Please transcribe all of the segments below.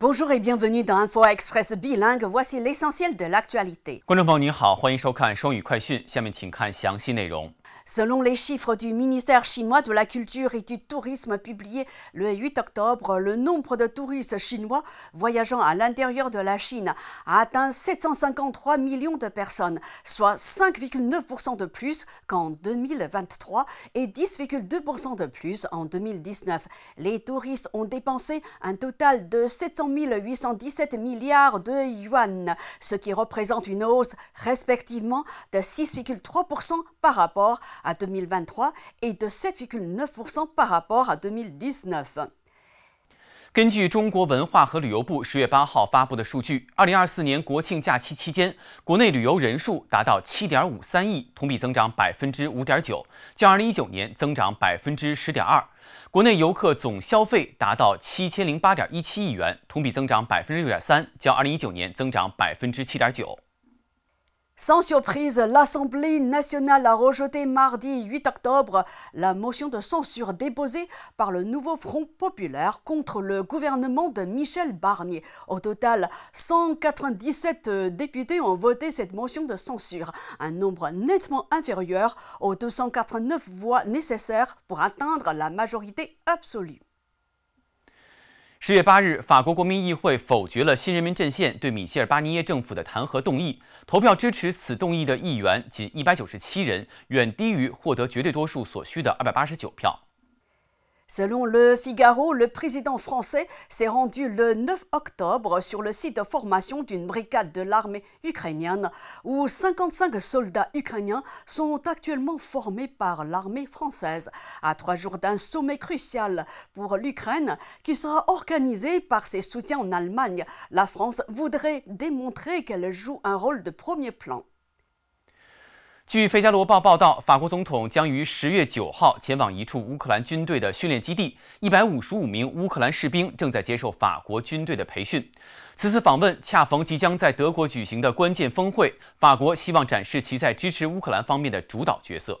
Bonjour et bienvenue dans Info Express bilingue. Voici l'essentiel de l'actualité. Selon les chiffres du ministère chinois de la Culture et du Tourisme publiés le 8 octobre, le nombre de touristes chinois voyageant à l'intérieur de la Chine a atteint 753 millions de personnes, soit 5,9% de plus qu'en 2023 et 10,2% de plus en 2019. Les touristes ont dépensé un total de 700根据中国文化和旅游部十月八号发布的数据，二零二四年国庆假期期间，国内旅游人数达到七点五三亿，同比增长百分之五点九，较二零一九年增长百分之十点二。国内游客总消费达到七千零八点一七亿元，同比增长百分之六点三，较二零一九年增长百分之七点九。Sans surprise, l'Assemblée nationale a rejeté mardi 8 octobre la motion de censure déposée par le nouveau Front populaire contre le gouvernement de Michel Barnier. Au total, 197 députés ont voté cette motion de censure, un nombre nettement inférieur aux 289 voix nécessaires pour atteindre la majorité absolue. 十月八日，法国国民议会否决了新人民阵线对米歇尔·巴尼耶政府的弹劾动议。投票支持此动议的议员仅一百九十七人，远低于获得绝对多数所需的二百八十九票。Selon le Figaro, le président français s'est rendu le 9 octobre sur le site de formation d'une brigade de l'armée ukrainienne où 55 soldats ukrainiens sont actuellement formés par l'armée française à trois jours d'un sommet crucial pour l'Ukraine qui sera organisé par ses soutiens en Allemagne. La France voudrait démontrer qu'elle joue un rôle de premier plan. 据《费加罗报》报道，法国总统将于十月九号前往一处乌克兰军队的训练基地，一百五十五名乌克兰士兵正在接受法国军队的培训。此次访问恰逢即将在德国举行的关键峰会，法国希望展示其在支持乌克兰方面的主导角色。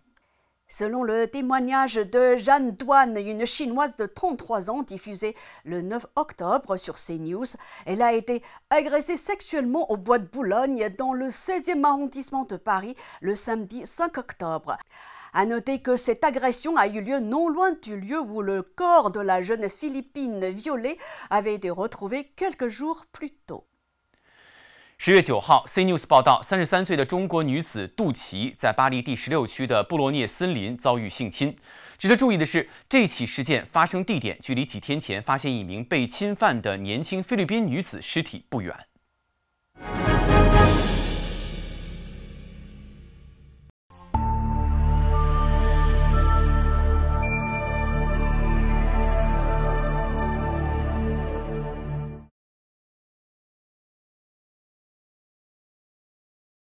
Selon le témoignage de Jeanne Douane, une Chinoise de 33 ans diffusée le 9 octobre sur CNews, elle a été agressée sexuellement au bois de Boulogne dans le 16e arrondissement de Paris le samedi 5 octobre. À noter que cette agression a eu lieu non loin du lieu où le corps de la jeune Philippine violée avait été retrouvé quelques jours plus tôt. 十月九号，C News 报道，三十三岁的中国女子杜琪在巴黎第十六区的布罗涅森林遭遇性侵。值得注意的是，这起事件发生地点距离几天前发现一名被侵犯的年轻菲律宾女子尸体不远。